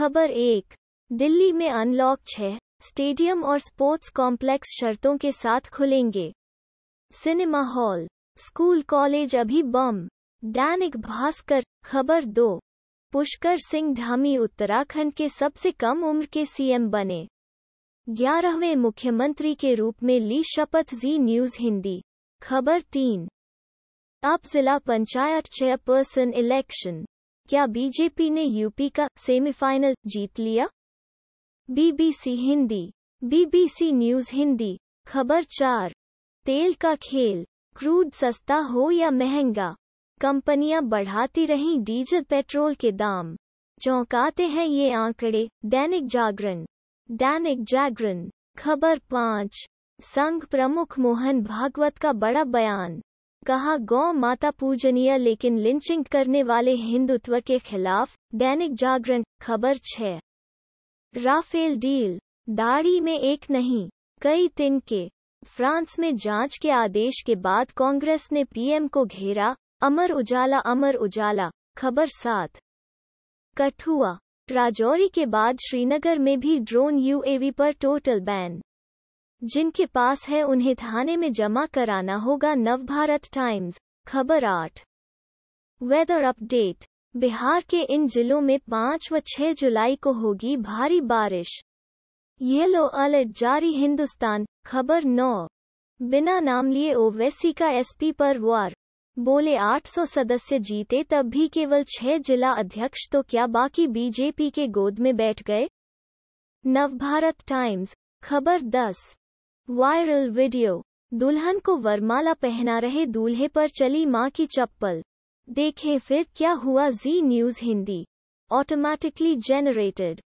खबर एक दिल्ली में अनलॉक छह स्टेडियम और स्पोर्ट्स कॉम्प्लेक्स शर्तों के साथ खुलेंगे सिनेमा हॉल स्कूल कॉलेज अभी बम दैनिक भास्कर खबर दो पुष्कर सिंह धामी उत्तराखंड के सबसे कम उम्र के सीएम बने ग्यारहवें मुख्यमंत्री के रूप में ली शपथ जी न्यूज हिंदी खबर तीन अब जिला पंचायत चेयरपर्सन इलेक्शन क्या बीजेपी ने यूपी का सेमीफाइनल जीत लिया BBC Hindi BBC news Hindi खबर चार तेल का खेल क्रूड सस्ता हो या महंगा कंपनियां बढ़ाती रहीं डीजल पेट्रोल के दाम चौंकाते हैं ये आंकड़े दैनिक जागरण दैनिक जागरण खबर पाँच संघ प्रमुख मोहन भागवत का बड़ा बयान कहा गौ माता पूजनीय लेकिन लिंचिंग करने वाले हिंदुत्व के खिलाफ दैनिक जागरण खबर छः राफेल डील दाढ़ी में एक नहीं कई दिन के फ्रांस में जांच के आदेश के बाद कांग्रेस ने पीएम को घेरा अमर उजाला अमर उजाला खबर सात कठुआ राजौरी के बाद श्रीनगर में भी ड्रोन यूएवी पर टोटल बैन जिनके पास है उन्हें थाने में जमा कराना होगा नवभारत टाइम्स खबर आठ वेदर अपडेट बिहार के इन जिलों में पाँच व छह जुलाई को होगी भारी बारिश येलो अलर्ट जारी हिंदुस्तान खबर नौ बिना नाम लिए ओवैसी का एसपी पर वार बोले 800 सदस्य जीते तब भी केवल छह जिला अध्यक्ष तो क्या बाकी बीजेपी के गोद में बैठ गए नवभारत टाइम्स खबर वायरल वीडियो दुल्हन को वरमाला पहना रहे दूल्हे पर चली मां की चप्पल देखें फिर क्या हुआ Zee news Hindi automatically generated